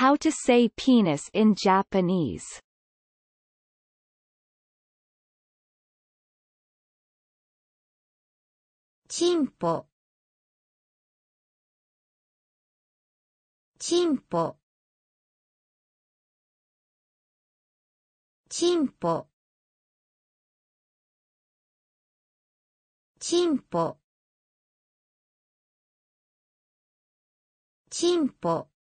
How to say penis in Japanese Chimpo Chimpo Chimpo Chimpo Chimpo